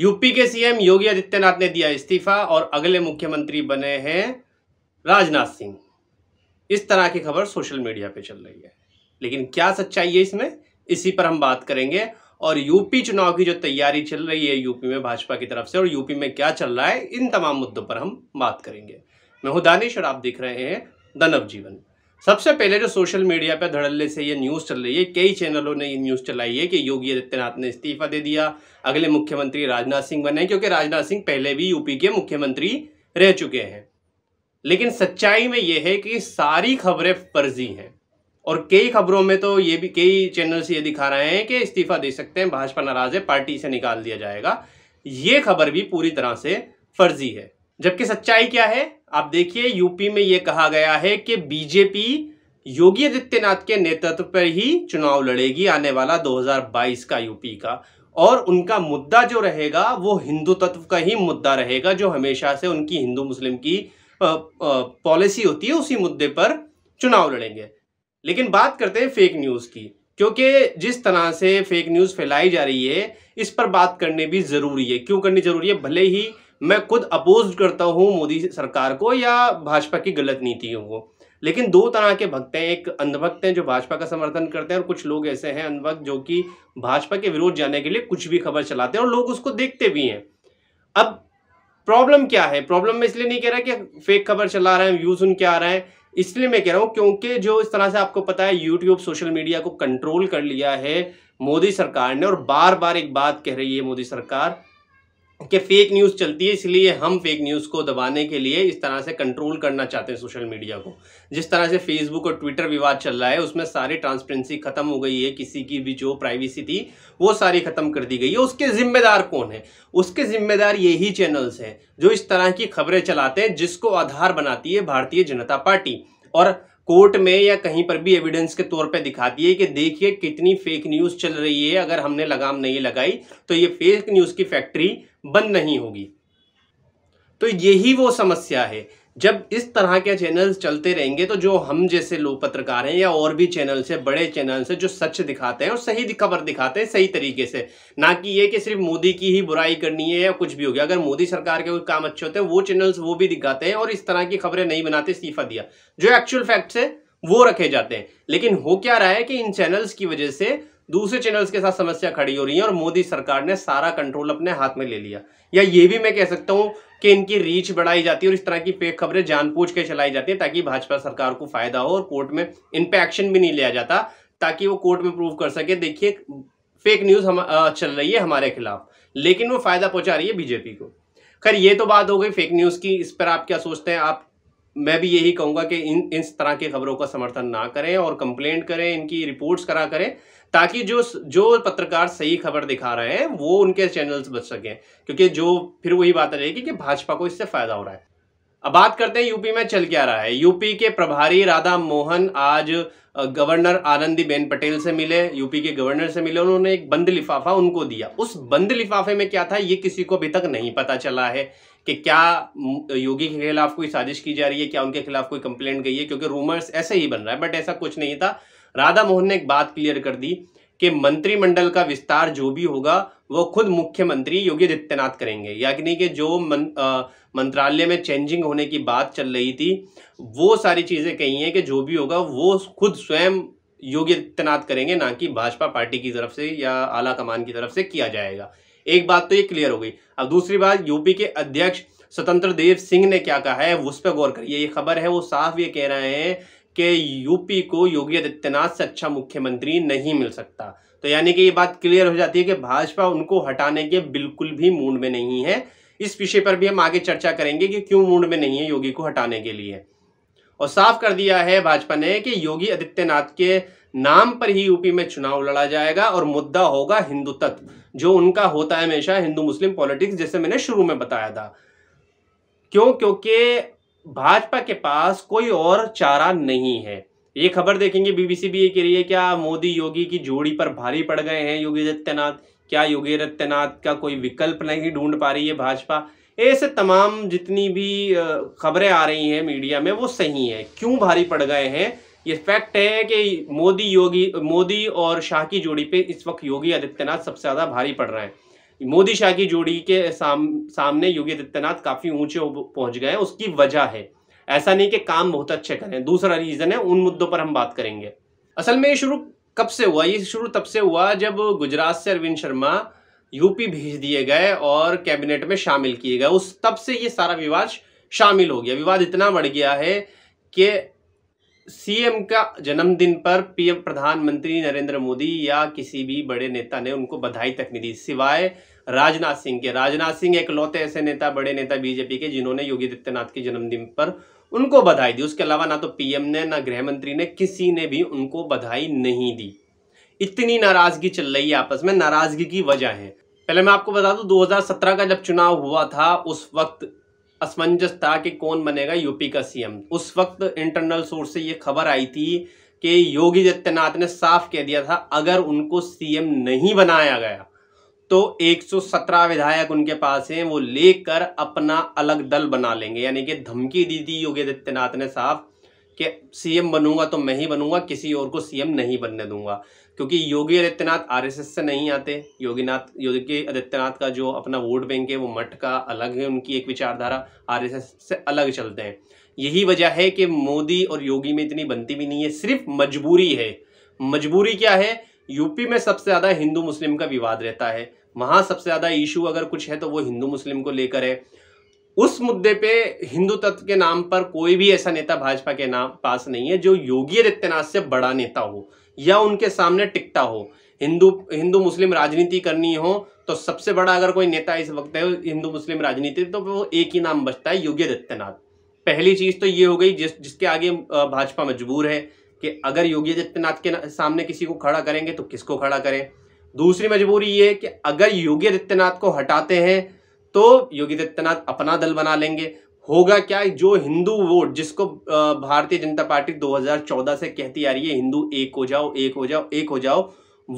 UP के CM योगी आदित्यनाथ ने दिया इस्तीफा और अगले मुख्यमंत्री बने हैं राजनाथ सिंह इस तरह की खबर सोशल मीडिया पे चल रही है लेकिन क्या सच्चाई है इसमें इसी पर हम बात करेंगे और यूपी चुनाव की जो तैयारी चल रही है यूपी में भाजपा की तरफ से और यूपी में क्या चल रहा है इन तमाम मुद्दों पर हम बात करेंगे मैं हूं दानिश और आप देख रहे हैं दनव जीवन सबसे पहले जो सोशल मीडिया पर धड़ल्ले से ये न्यूज़ चल रही है कई चैनलों ने ये न्यूज़ चलाई है कि योगी आदित्यनाथ ने इस्तीफा दे दिया अगले मुख्यमंत्री राजनाथ सिंह बने क्योंकि राजनाथ सिंह पहले भी यूपी के मुख्यमंत्री रह चुके हैं लेकिन सच्चाई में यह है कि सारी खबरें फर्जी हैं और कई खबरों में तो ये भी कई चैनल्स ये दिखा रहे हैं कि इस्तीफा दे सकते हैं भाजपा नाराज है पार्टी से निकाल दिया जाएगा ये खबर भी पूरी तरह से फर्जी है जबकि सच्चाई क्या है आप देखिए यूपी में यह कहा गया है कि बीजेपी योगी आदित्यनाथ के नेतृत्व पर ही चुनाव लड़ेगी आने वाला 2022 का यूपी का और उनका मुद्दा जो रहेगा वो हिंदू तत्व का ही मुद्दा रहेगा जो हमेशा से उनकी हिंदू मुस्लिम की पॉलिसी होती है उसी मुद्दे पर चुनाव लड़ेंगे लेकिन बात करते हैं फेक न्यूज़ की क्योंकि जिस तरह से फेक न्यूज़ फैलाई जा रही है इस पर बात करने भी ज़रूरी है क्यों करनी ज़रूरी है भले ही मैं खुद अपोज करता हूँ मोदी सरकार को या भाजपा की गलत नीतियों को लेकिन दो तरह के भक्त हैं एक अंधभक्त हैं जो भाजपा का समर्थन करते हैं और कुछ लोग ऐसे हैं अंधभक्त जो कि भाजपा के विरोध जाने के लिए कुछ भी खबर चलाते हैं और लोग उसको देखते भी हैं अब प्रॉब्लम क्या है प्रॉब्लम मैं इसलिए नहीं कह रहा कि फेक खबर चला रहे हैं व्यूज उनके आ रहे हैं इसलिए मैं कह रहा हूँ क्योंकि जो इस तरह से आपको पता है यूट्यूब सोशल मीडिया को कंट्रोल कर लिया है मोदी सरकार ने और बार बार एक बात कह रही है मोदी सरकार कि फेक न्यूज़ चलती है इसलिए हम फेक न्यूज़ को दबाने के लिए इस तरह से कंट्रोल करना चाहते हैं सोशल मीडिया को जिस तरह से फेसबुक और ट्विटर विवाद चल रहा है उसमें सारी ट्रांसपेरेंसी खत्म हो गई है किसी की भी जो प्राइवेसी थी वो सारी खत्म कर दी गई है उसके जिम्मेदार कौन है उसके जिम्मेदार यही चैनल्स हैं जो इस तरह की खबरें चलाते हैं जिसको आधार बनाती है भारतीय जनता पार्टी और कोर्ट में या कहीं पर भी एविडेंस के तौर पे दिखाती है कि देखिए कितनी फेक न्यूज़ चल रही है अगर हमने लगाम नहीं लगाई तो ये फेक न्यूज़ की फैक्ट्री बंद नहीं होगी तो यही वो समस्या है जब इस तरह के चैनल्स चलते रहेंगे तो जो हम जैसे लोग पत्रकार हैं या और भी चैनल्स से बड़े चैनल हैं जो सच दिखाते हैं और सही खबर दिखाते हैं सही तरीके से ना कि ये कि सिर्फ मोदी की ही बुराई करनी है या कुछ भी हो गया अगर मोदी सरकार के कोई काम अच्छे होते हैं वो चैनल्स वो भी दिखाते हैं और इस तरह की खबरें नहीं बनाते इस्तीफा दिया जो एक्चुअल फैक्ट्स है वो रखे जाते हैं लेकिन हो क्या रहा है कि इन चैनल्स की वजह से दूसरे चैनल्स के साथ समस्या खड़ी हो रही है और मोदी सरकार ने सारा कंट्रोल अपने हाथ में ले लिया या ये भी मैं कह सकता हूँ कि इनकी रीच बढ़ाई जाती है और इस तरह की फेक खबरें जानबूझ के चलाई जाती है ताकि भाजपा सरकार को फायदा हो और कोर्ट में इन पर एक्शन भी नहीं लिया जाता ताकि वो कोर्ट में प्रूव कर सके देखिए फेक न्यूज़ हम चल रही है हमारे खिलाफ लेकिन वो फायदा पहुंचा रही है बीजेपी को खैर ये तो बात हो गई फेक न्यूज़ की इस पर आप क्या सोचते हैं आप मैं भी यही कहूंगा कि इन इस तरह की खबरों का समर्थन ना करें और कंप्लेंट करें इनकी रिपोर्ट्स करा करें ताकि जो जो पत्रकार सही खबर दिखा रहे हैं वो उनके चैनल्स बच सकें क्योंकि जो फिर वही बात रहेगी कि भाजपा को इससे फायदा हो रहा है अब बात करते हैं यूपी में चल क्या रहा है यूपी के प्रभारी राधा मोहन आज गवर्नर आनंदी बेन पटेल से मिले यूपी के गवर्नर से मिले उन्होंने एक बंद लिफाफा उनको दिया उस बंद लिफाफे में क्या था ये किसी को अभी तक नहीं पता चला है कि क्या योगी के खिलाफ कोई साजिश की जा रही है क्या उनके खिलाफ कोई कंप्लेंट गई है क्योंकि रूमर्स ऐसे ही बन रहा है बट ऐसा कुछ नहीं था राधा मोहन ने एक बात क्लियर कर दी कि मंत्रिमंडल का विस्तार जो भी होगा वो खुद मुख्यमंत्री योगी आदित्यनाथ करेंगे यानी कि जो मन, मंत्रालय में चेंजिंग होने की बात चल रही थी वो सारी चीज़ें कही हैं कि जो भी होगा वो खुद स्वयं योगी आदित्यनाथ करेंगे ना कि भाजपा पार्टी की तरफ से या आला कमान की तरफ से किया जाएगा एक बात तो ये क्लियर हो गई अब दूसरी बात यूपी के अध्यक्ष स्वतंत्र देव सिंह ने क्या कहा है उस पर गौर करिए ये खबर है वो साफ ये कह रहे हैं कि यूपी को योगी आदित्यनाथ से अच्छा मुख्यमंत्री नहीं मिल सकता तो यानी कि ये बात क्लियर हो जाती है कि भाजपा उनको हटाने के बिल्कुल भी मूड में नहीं है इस विषय पर भी हम आगे चर्चा करेंगे कि क्यों मूड में नहीं है योगी को हटाने के लिए और साफ कर दिया है भाजपा ने कि योगी आदित्यनाथ के नाम पर ही यूपी में चुनाव लड़ा जाएगा और मुद्दा होगा हिंदुत्व जो उनका होता है हमेशा हिंदू मुस्लिम पॉलिटिक्स जैसे मैंने शुरू में बताया था क्यों क्योंकि भाजपा के पास कोई और चारा नहीं है ये खबर देखेंगे बीबीसी भी ये कह रही है क्या मोदी योगी की जोड़ी पर भारी पड़ गए हैं योगी आदित्यनाथ क्या योगी आदित्यनाथ का कोई विकल्प नहीं ढूंढ पा रही है भाजपा ऐसे तमाम जितनी भी खबरें आ रही हैं मीडिया में वो सही है क्यों भारी पड़ गए हैं ये फैक्ट है कि मोदी योगी मोदी और शाह की जोड़ी पे इस वक्त योगी आदित्यनाथ सबसे ज़्यादा भारी पड़ रहा है मोदी शाह की जोड़ी के साम, सामने योगी आदित्यनाथ काफ़ी ऊंचे पहुंच गए हैं उसकी वजह है ऐसा नहीं कि काम बहुत अच्छे करें दूसरा रीज़न है उन मुद्दों पर हम बात करेंगे असल में ये शुरू कब से हुआ ये शुरू तब से हुआ जब गुजरात से अरविंद शर्मा यूपी भेज दिए गए और कैबिनेट में शामिल किए गए उस तब से ये सारा विवाद शामिल हो गया विवाद इतना बढ़ गया है कि सीएम का जन्मदिन पर पीएम प्रधानमंत्री नरेंद्र मोदी या किसी भी बड़े नेता ने उनको बधाई तक नहीं दी सिवाय राजनाथ सिंह के राजनाथ सिंह एक लौते ऐसे नेता बड़े नेता बीजेपी के जिन्होंने योगी आदित्यनाथ के जन्मदिन पर उनको बधाई दी उसके अलावा ना तो पीएम ने ना गृह मंत्री ने किसी ने भी उनको बधाई नहीं दी इतनी नाराजगी चल रही है आपस में नाराजगी की वजह है पहले मैं आपको बता दूं 2017 का जब चुनाव हुआ था उस वक्त असमंजस था कि कौन बनेगा यूपी का सीएम उस वक्त इंटरनल सोर्स से ये खबर आई थी कि योगी आदित्यनाथ ने साफ कह दिया था अगर उनको सीएम नहीं बनाया गया तो 117 विधायक उनके पास हैं वो लेकर अपना अलग दल बना लेंगे यानी कि धमकी दी थी योगी आदित्यनाथ ने साफ कि सीएम बनूंगा तो मैं ही बनूंगा किसी और को सीएम नहीं बनने दूंगा क्योंकि योगी आदित्यनाथ आरएसएस से नहीं आते योगीनाथ योगी आदित्यनाथ का जो अपना वोट बैंक है वो मठ का अलग है उनकी एक विचारधारा आरएसएस से अलग चलते हैं यही वजह है कि मोदी और योगी में इतनी बनती भी नहीं है सिर्फ मजबूरी है मजबूरी क्या है यूपी में सबसे ज़्यादा हिंदू मुस्लिम का विवाद रहता है वहाँ सबसे ज़्यादा इशू अगर कुछ है तो वो हिंदू मुस्लिम को लेकर है उस मुद्दे पे हिंदू तत्व के नाम पर कोई भी ऐसा नेता भाजपा के नाम पास नहीं है जो योगी आदित्यनाथ से बड़ा नेता हो या उनके सामने टिकता हो हिंदू हिंदू मुस्लिम राजनीति करनी हो तो सबसे बड़ा अगर कोई नेता इस वक्त है हिंदू मुस्लिम राजनीति तो वो एक ही नाम बचता है योगी आदित्यनाथ पहली चीज तो ये हो गई जिस जिसके आगे भाजपा मजबूर है कि अगर योगी आदित्यनाथ के सामने किसी को खड़ा करेंगे तो किसको खड़ा करें दूसरी मजबूरी ये है कि अगर योगी आदित्यनाथ को हटाते हैं तो योगी आदित्यनाथ अपना दल बना लेंगे होगा क्या जो हिंदू वोट जिसको भारतीय जनता पार्टी 2014 से कहती आ रही है हिंदू एक हो जाओ एक हो जाओ एक हो जाओ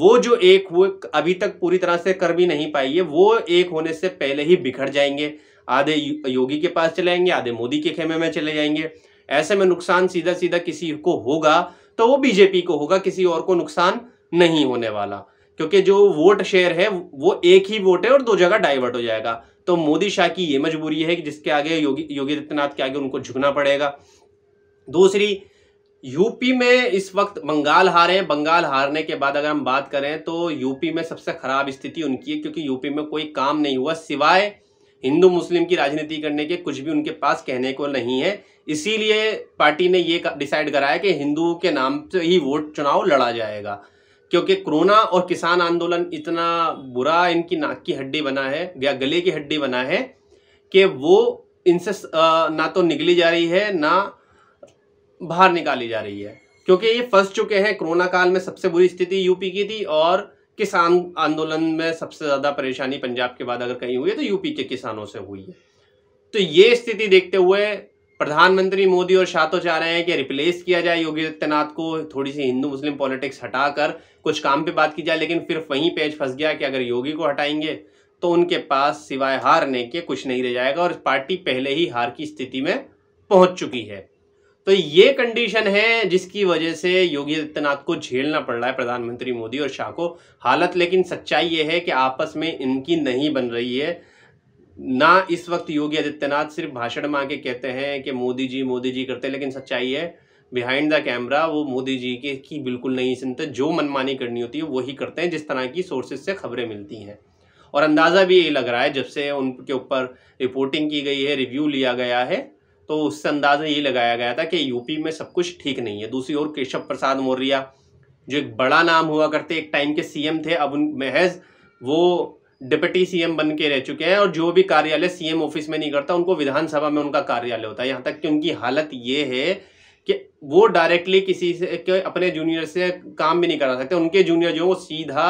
वो जो एक हुए अभी तक पूरी तरह से कर भी नहीं पाई है वो एक होने से पहले ही बिखर जाएंगे आधे योगी के पास चले जाएंगे आधे मोदी के खेमे में चले जाएंगे ऐसे में नुकसान सीधा सीधा किसी को होगा तो वो बीजेपी को होगा किसी और को नुकसान नहीं होने वाला क्योंकि जो वोट शेयर है वो एक ही वोट है और दो जगह डाइवर्ट हो जाएगा तो मोदी शाह की ये मजबूरी है कि जिसके आगे योगी योगी आदित्यनाथ के आगे उनको झुकना पड़ेगा दूसरी यूपी में इस वक्त बंगाल हारे हैं बंगाल हारने के बाद अगर हम बात करें तो यूपी में सबसे खराब स्थिति उनकी है क्योंकि यूपी में कोई काम नहीं हुआ सिवाय हिंदू मुस्लिम की राजनीति करने के कुछ भी उनके पास कहने को नहीं है इसीलिए पार्टी ने ये डिसाइड कराया कि हिंदुओं के नाम से ही वोट चुनाव लड़ा जाएगा क्योंकि कोरोना और किसान आंदोलन इतना बुरा इनकी नाक की हड्डी बना है या गले की हड्डी बना है कि वो इनसे ना तो निकली जा रही है ना बाहर निकाली जा रही है क्योंकि ये फंस चुके हैं कोरोना काल में सबसे बुरी स्थिति यूपी की थी और किसान आंदोलन में सबसे ज़्यादा परेशानी पंजाब के बाद अगर कहीं हुई है तो यूपी के किसानों से हुई है तो ये स्थिति देखते हुए प्रधानमंत्री मोदी और शाह तो चाह रहे हैं कि रिप्लेस किया जाए योगी आदित्यनाथ को थोड़ी सी हिंदू मुस्लिम पॉलिटिक्स हटाकर कुछ काम पे बात की जाए लेकिन फिर वहीं पेज फंस गया कि अगर योगी को हटाएंगे तो उनके पास सिवाय हारने के कुछ नहीं रह जाएगा और पार्टी पहले ही हार की स्थिति में पहुंच चुकी है तो ये कंडीशन है जिसकी वजह से योगी आदित्यनाथ को झेलना पड़ रहा है प्रधानमंत्री मोदी और शाह को हालत लेकिन सच्चाई ये है कि आपस में इनकी नहीं बन रही है ना इस वक्त योगी आदित्यनाथ सिर्फ भाषण में आके कहते हैं कि मोदी जी मोदी जी करते हैं लेकिन सच्चाई है बिहाइंड द कैमरा वो मोदी जी के की बिल्कुल नहीं सुनते जो मनमानी करनी होती है वही करते हैं जिस तरह की सोर्सेज से खबरें मिलती हैं और अंदाज़ा भी ये लग रहा है जब से उनके ऊपर रिपोर्टिंग की गई है रिव्यू लिया गया है तो उससे अंदाज़ा ये लगाया गया था कि यूपी में सब कुछ ठीक नहीं है दूसरी ओर केशव प्रसाद मौर्य जो एक बड़ा नाम हुआ करते एक टाइम के सीएम थे अब उन महज वो डिप्टी सीएम बन के रह चुके हैं और जो भी कार्यालय सीएम ऑफिस में नहीं करता उनको विधानसभा में उनका कार्यालय होता है यहाँ तक कि उनकी हालत ये है कि वो डायरेक्टली किसी से के अपने जूनियर से काम भी नहीं करा सकते उनके जूनियर जो वो सीधा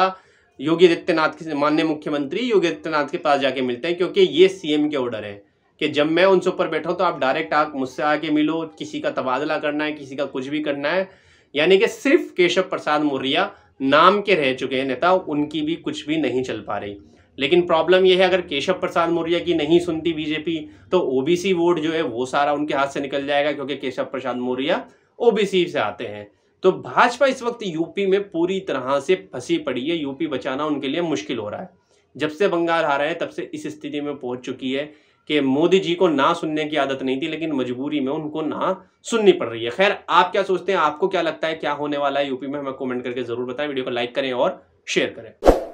योगी आदित्यनाथ के माननीय मुख्यमंत्री योगी आदित्यनाथ के पास जाके मिलते हैं क्योंकि ये सीएम के ऑर्डर है कि जब मैं उनसे ऊपर बैठा हूँ तो आप डायरेक्ट आ मुझसे आके मिलो किसी का तबादला करना है किसी का कुछ भी करना है यानी कि सिर्फ केशव प्रसाद मौर्या नाम के रह चुके हैं नेता उनकी भी कुछ भी नहीं चल पा रही लेकिन प्रॉब्लम यह है अगर केशव प्रसाद मौर्य की नहीं सुनती बीजेपी तो ओबीसी वोट जो है वो सारा उनके हाथ से निकल जाएगा क्योंकि केशव प्रसाद मौर्य ओबीसी से आते हैं तो भाजपा इस वक्त यूपी में पूरी तरह से फंसी पड़ी है यूपी बचाना उनके लिए मुश्किल हो रहा है जब से बंगाल हारा है तब से इस स्थिति में पहुंच चुकी है कि मोदी जी को ना सुनने की आदत नहीं थी लेकिन मजबूरी में उनको ना सुननी पड़ रही है खैर आप क्या सोचते हैं आपको क्या लगता है क्या होने वाला है यूपी में हमें कमेंट करके जरूर बताएं वीडियो को लाइक करें और शेयर करें